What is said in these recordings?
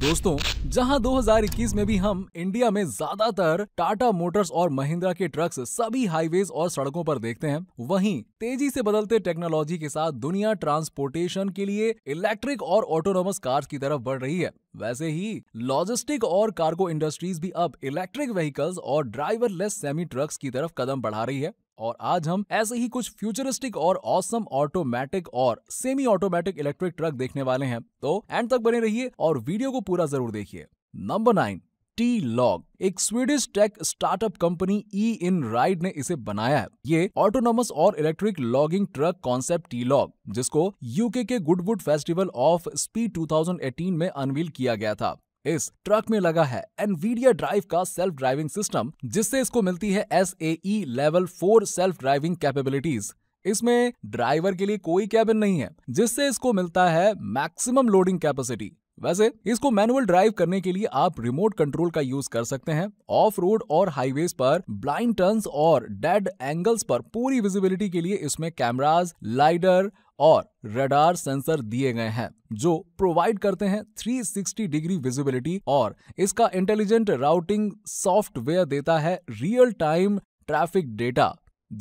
दोस्तों जहां 2021 में भी हम इंडिया में ज्यादातर टाटा मोटर्स और महिंद्रा के ट्रक्स सभी हाईवेज और सड़कों पर देखते हैं वहीं तेजी से बदलते टेक्नोलॉजी के साथ दुनिया ट्रांसपोर्टेशन के लिए इलेक्ट्रिक और ऑटोनोमस कार्स की तरफ बढ़ रही है वैसे ही लॉजिस्टिक और कार्गो इंडस्ट्रीज भी अब इलेक्ट्रिक व्हीकल्स और ड्राइवरलेस सेमी ट्रक्स की तरफ कदम बढ़ा रही है और आज हम ऐसे ही कुछ फ्यूचरिस्टिक और ऑसम ऑटोमेटिक और सेमी ऑटोमेटिक इलेक्ट्रिक ट्रक देखने वाले हैं तो एंड तक बने रहिए और वीडियो को पूरा जरूर देखिए नंबर नाइन टी लॉग एक Swedish tech startup company Einride ने इसे बनाया है ये ऑटोनोमस और electric logging truck concept T log जिसको यूके के गुडवुड फेस्टिवल ऑफ स्पीड 2018 में अनवील किया गया था इस ट्रक में लगा है एनवीडिया ड्राइव का सेल्फ ड्राइविंग सिस्टम जिससे इसको मिलती है S level four self driving capabilities इसमें ड्राइवर के लिए कोई कैबिन नहीं है जिससे इसको मिलता है मैक्सिमम लोडिंग कैपेसिटी वैसे इसको मैनुअल ड्राइव करने के लिए आप रिमोट कंट्रोल का यूज कर सकते हैं ऑफ रोड और हाईवेज पर ब्लाइंड टर्न्स और डेड एंगल्स पर पूरी विजिबिलिटी के लिए इसमें कैमराज लाइडर और रडार सेंसर दिए गए हैं जो प्रोवाइड करते हैं 360 डिग्री विजिबिलिटी और इसका इंटेलिजेंट राउटिंग सॉफ्टवेयर देता है रियल टाइम ट्रैफिक डेटा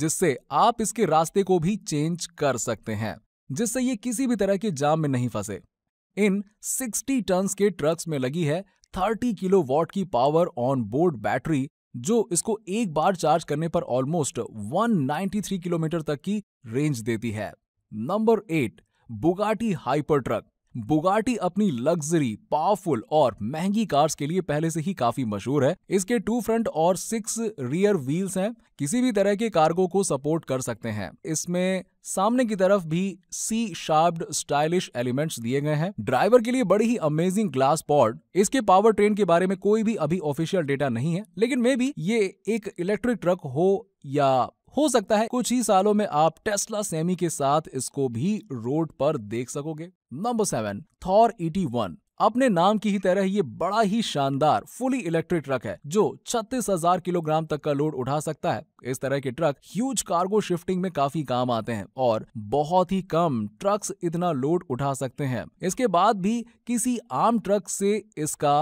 जिससे आप इसके रास्ते को भी चेंज कर सकते हैं जिससे ये किसी भी तरह के जाम में नहीं फंसे इन 60 टन्स के ट्रक्स में लगी है 30 किलो वॉट की पावर ऑन बोर्ड बैटरी जो इसको एक बार चार्ज करने पर ऑलमोस्ट 193 किलोमीटर तक की रेंज देती है number eight Bugatti hyper truck Bugatti अपनी लग्जरी पावरफुल और महंगी कार्स के लिए पहले से ही काफी मशहूर है इसके टू फ्रंट और सिक्स रियर व्हील्स हैं किसी भी तरह के कार्गो को सपोर्ट कर सकते हैं इसमें सामने की तरफ भी सी शार्प्ड स्टाइलिश एलिमेंट्स दिए गए हैं ड्राइवर के लिए बड़ी ही अमेजिंग ग्लास पॉड इसके पावर ट्रेन के बारे में कोई भी अभी ऑफिशियल डेटा नहीं है लेकिन मे भी ये एक इलेक्ट्रिक ट्रक हो या हो सकता है कुछ ही सालों में आप टेस्ला सेमी के साथ इसको भी रोड पर देख सकोगे number seven Thor ET one अपने नाम की ही तरह ये बड़ा ही शानदार फुली इलेक्ट्रिक ट्रक है जो 36,000 किलोग्राम तक का लोड उठा सकता है इस तरह के ट्रक ह्यूज कार्गो शिफ्टिंग में काफी काम आते हैं और बहुत ही कम ट्रक्स इतना लोड उठा सकते हैं इसके बाद भी किसी आम ट्रक से इसका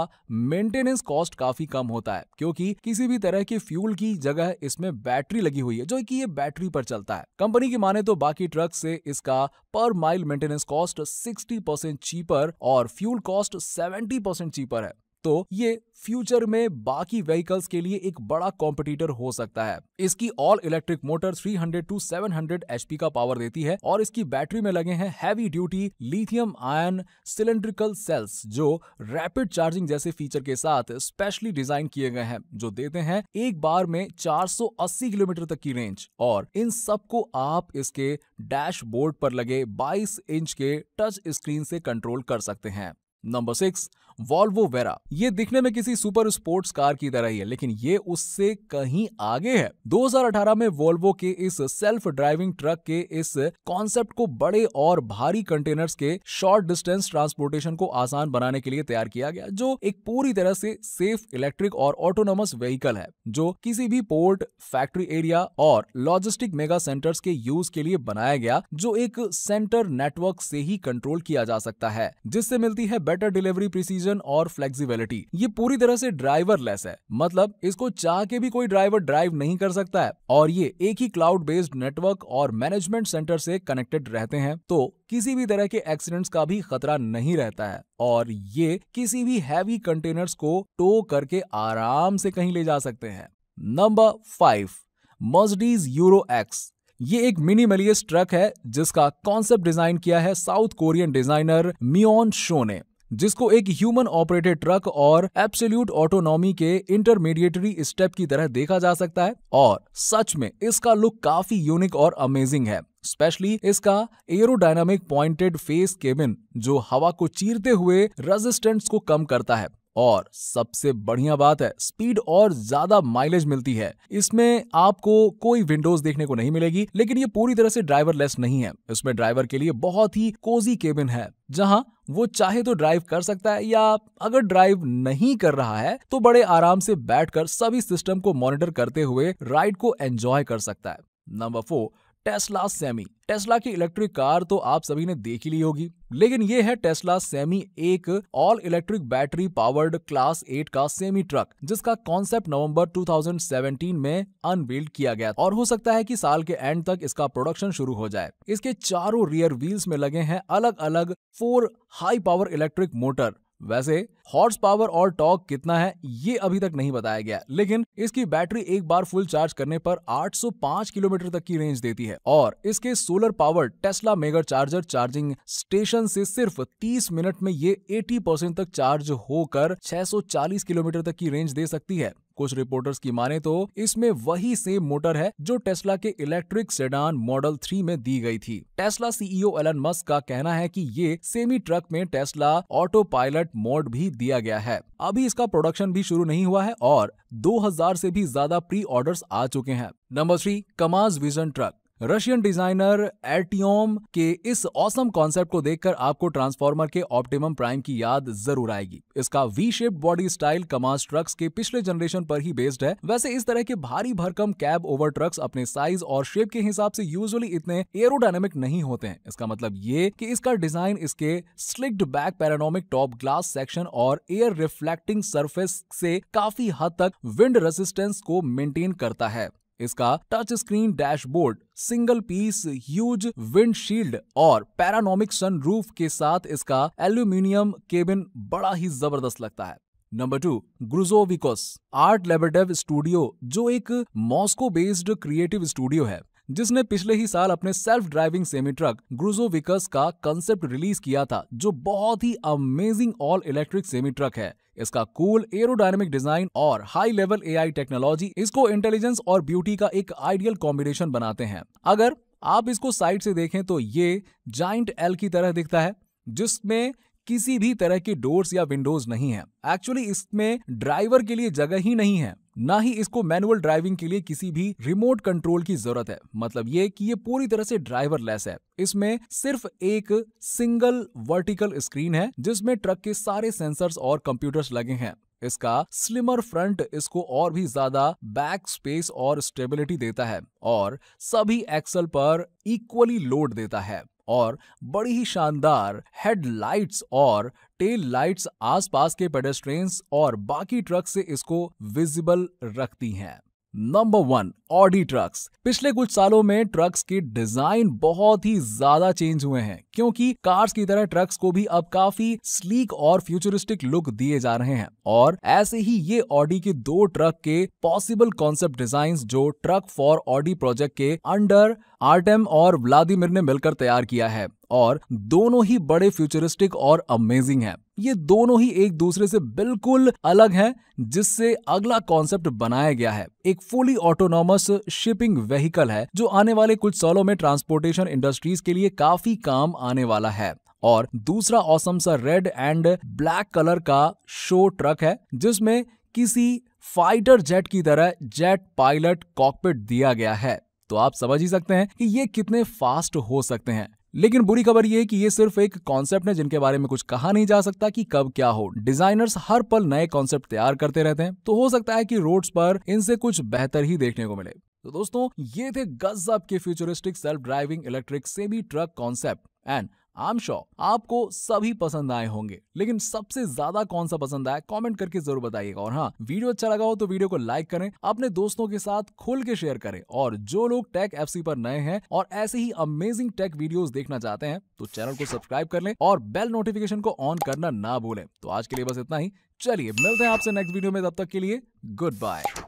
मेंटेनेंस कॉस्ट काफी कम होता है क्योंकि किसी भी तरह के फ्यूल की जगह इसमें बैटरी लगी हुई है जो की ये बैटरी पर चलता है कंपनी की माने तो बाकी ट्रक से इसका पर mile maintenance cost sixty percent cheaper और fuel cost almost 70 percent cheaper है तो ये फ्यूचर में बाकी व्हीकल्स के लिए एक बड़ा कॉम्पिटिटर हो सकता है इसकी all electric motor 300 to 700 HP का पावर देती है और इसकी बैटरी में लगे हैं heavy duty lithium ion cylindrical cells जो रैपिड चार्जिंग जैसे फीचर के साथ स्पेशली डिजाइन किए गए हैं जो देते हैं एक बार में चार किलोमीटर तक की रेंज और इन सबको आप इसके डैशबोर्ड पर लगे बाईस इंच के टच स्क्रीन से कंट्रोल कर सकते हैं नंबर सिक्स वॉल्वो वेरा ये दिखने में किसी सुपर स्पोर्ट्स कार की तरह ही है लेकिन ये उससे कहीं आगे है 2018 में वॉल्वो के इस सेल्फ ड्राइविंग ट्रक के इस कॉन्सेप्ट को बड़े और भारी कंटेनर्स के शॉर्ट डिस्टेंस ट्रांसपोर्टेशन को आसान बनाने के लिए तैयार किया गया जो एक पूरी तरह से सेफ इलेक्ट्रिक और ऑटोनोमस व्हीकल है जो किसी भी पोर्ट फैक्ट्री एरिया और लॉजिस्टिक मेगा सेंटर्स के यूज के लिए बनाया गया जो एक सेंटर नेटवर्क से ही कंट्रोल किया जा सकता है जिससे मिलती है बेटर बेटर डिलीवरी प्रिसीजन और फ्लेक्सिबिलिटी ये पूरी तरह से ड्राइवर लेस है मतलब इसको चाह के भी कोई ड्राइवर ड्राइव नहीं कर सकता है और ये एक ही क्लाउड बेस्ड नेटवर्क और मैनेजमेंट सेंटर से कनेक्टेड रहते हैं तो किसी भी तरह के एक्सीडेंट्स का भी खतरा नहीं रहता है और ये किसी भी हैवी कंटेनर्स को टो करके आराम से कहीं ले जा सकते हैं number five Mercedes euro X ये एक मिनिमलिस्ट ट्रक है जिसका कॉन्सेप्ट डिजाइन किया है साउथ कोरियन डिजाइनर मियोन शो ने जिसको एक ह्यूमन ऑपरेटेड ट्रक और एब्सोल्यूट ऑटोनॉमी के इंटरमीडिएटरी स्टेप की तरह देखा जा सकता है और सच में इसका लुक काफी यूनिक और अमेजिंग है स्पेशली इसका एरोडायनामिक पॉइंटेड फेस केबिन जो हवा को चीरते हुए रेजिस्टेंस को कम करता है और सबसे बढ़िया बात है स्पीड और ज्यादा माइलेज मिलती है इसमें आपको कोई विंडोज देखने को नहीं मिलेगी लेकिन ये पूरी तरह से लेस नहीं है इसमें ड्राइवर के लिए बहुत ही कोजी केबिन है जहां वो चाहे तो ड्राइव कर सकता है या अगर ड्राइव नहीं कर रहा है तो बड़े आराम से बैठकर सभी सिस्टम को मॉनिटर करते हुए राइड को एंजॉय कर सकता है number four Tesla semi Tesla की इलेक्ट्रिक कार तो आप सभी ने देख ही ली होगी लेकिन ये है टेस्ला सेमी एक all electric battery powered class eight का सेमी ट्रक जिसका कॉन्सेप्ट नवंबर 2017 में अनवील्ड किया गया और हो सकता है कि साल के एंड तक इसका प्रोडक्शन शुरू हो जाए इसके चारों रियर व्हील्स में लगे हैं अलग अलग four high power electric motor वैसे हॉर्स पावर और टॉर्क कितना है ये अभी तक नहीं बताया गया लेकिन इसकी बैटरी एक बार फुल चार्ज करने पर 805 किलोमीटर तक की रेंज देती है और इसके solar power Tesla mega charger charging station से सिर्फ 30 मिनट में ये 80 परसेंट तक चार्ज होकर 640 किलोमीटर तक की रेंज दे सकती है कुछ रिपोर्टर्स की माने तो इसमें वही सेम मोटर है जो टेस्ला के इलेक्ट्रिक सेडान मॉडल थ्री में दी गई थी टेस्ला सीईओ एलन मस्क का कहना है कि ये सेमी ट्रक में टेस्ला ऑटो पायलट मोड भी दिया गया है अभी इसका प्रोडक्शन भी शुरू नहीं हुआ है और 2000 से भी ज्यादा प्री ऑर्डर्स आ चुके हैं number three Kamaz vision truck Russian designer Artyom के इस औसम कॉन्सेप्ट को देखकर आपको ट्रांसफॉर्मर के ऑप्टिमम प्राइम की याद जरूर आएगी इसका V shape body style command trucks के पिछले जनरेशन पर ही बेस्ड है वैसे इस तरह के भारी भरकम कैब ओवर ट्रक्स अपने साइज और शेप के हिसाब से यूजुअली इतने एरोडायनेमिक नहीं होते हैं इसका मतलब ये कि इसका डिजाइन इसके slicked back panoramic top glass section और एयर रिफ्लेक्टिंग सरफेस से काफी हद तक विंड रेसिस्टेंस को मेंटेन करता है इसका touch screen dashboard single piece huge windshield और पैरानोमिक सनरूफ के साथ इसका एल्यूमिनियम केबिन बड़ा ही जबरदस्त लगता है number two Gruzovikus Art Lebedev studio जो एक मॉस्को बेस्ड क्रिएटिव स्टूडियो है जिसने पिछले ही साल अपने self driving semi truck Gruzovikus का कंसेप्ट रिलीज किया था जो बहुत ही amazing all electric semi truck है इसका कूल एरोडायनेमिक डिजाइन और हाई लेवल एआई टेक्नोलॉजी इसको इंटेलिजेंस और ब्यूटी का एक आइडियल कॉम्बिनेशन बनाते हैं अगर आप इसको साइड से देखें तो ये जाइंट एल की तरह दिखता है जिसमें किसी भी तरह की डोर्स या विंडोज नहीं है एक्चुअली इसमें ड्राइवर के लिए जगह ही नहीं है ना ही इसको मैनुअल ड्राइविंग के लिए किसी भी रिमोट कंट्रोल की जरूरत है मतलब ये कि ये पूरी तरह से ड्राइवर लेस है इसमें सिर्फ एक सिंगल वर्टिकल स्क्रीन है जिसमें ट्रक के सारे सेंसर्स और कंप्यूटर्स लगे हैं इसका स्लिमर फ्रंट इसको और भी ज्यादा बैक स्पेस और स्टेबिलिटी देता है और सभी एक्सल पर इक्वली लोड देता है और बड़ी ही शानदार हेडलाइट्स और टेल लाइट्स आसपास के पेडेस्ट्रेन और बाकी ट्रक से इसको विजिबल रखती हैं नंबर वन ऑडी ट्रक्स पिछले कुछ सालों में ट्रक्स के डिजाइन बहुत ही ज्यादा चेंज हुए हैं क्योंकि कार्स की तरह ट्रक्स को भी अब काफी स्लीक और फ्यूचरिस्टिक लुक दिए जा रहे हैं और ऐसे ही ये ऑडी के दो ट्रक के पॉसिबल कॉन्सेप्ट डिजाइन जो ट्रक फॉर ऑडी प्रोजेक्ट के अंडर आर्टेम और व्लादिमिर ने मिलकर तैयार किया है और दोनों ही बड़े फ्यूचरिस्टिक और अमेजिंग हैं ये दोनों ही एक दूसरे से बिल्कुल अलग हैं जिससे अगला कॉन्सेप्ट बनाया गया है एक फुली ऑटोनॉमस शिपिंग व्हीकल है जो आने वाले कुछ सालों में ट्रांसपोर्टेशन इंडस्ट्रीज के लिए काफी काम आने वाला है और दूसरा औसम सा रेड एंड ब्लैक कलर का शो ट्रक है जिसमें किसी फाइटर जेट की तरह जेट पायलट कॉकपिट दिया गया है तो आप समझ ही सकते हैं कि ये कितने फास्ट हो सकते हैं लेकिन बुरी खबर यह है कि यह सिर्फ एक कॉन्सेप्ट है जिनके बारे में कुछ कहा नहीं जा सकता कि कब क्या हो डिजाइनर्स हर पल नए कॉन्सेप्ट तैयार करते रहते हैं तो हो सकता है कि रोड्स पर इनसे कुछ बेहतर ही देखने को मिले तो दोस्तों ये थे गजब के futuristic self driving electric semi truck concept and I'm sure आपको सभी पसंद आए होंगे लेकिन सबसे ज्यादा कौन सा पसंद आया कमेंट करके जरूर बताइएगा और हाँ वीडियो अच्छा लगा हो तो वीडियो को लाइक करें अपने दोस्तों के साथ खुल के शेयर करें और जो लोग टेक एफ पर नए हैं और ऐसे ही अमेजिंग टेक वीडियो देखना चाहते हैं तो चैनल को सब्सक्राइब कर लें और बेल नोटिफिकेशन को ऑन करना ना भूलें तो आज के लिए बस इतना ही चलिए मिलते हैं आपसे नेक्स्ट वीडियो में तब तक के लिए गुड बाय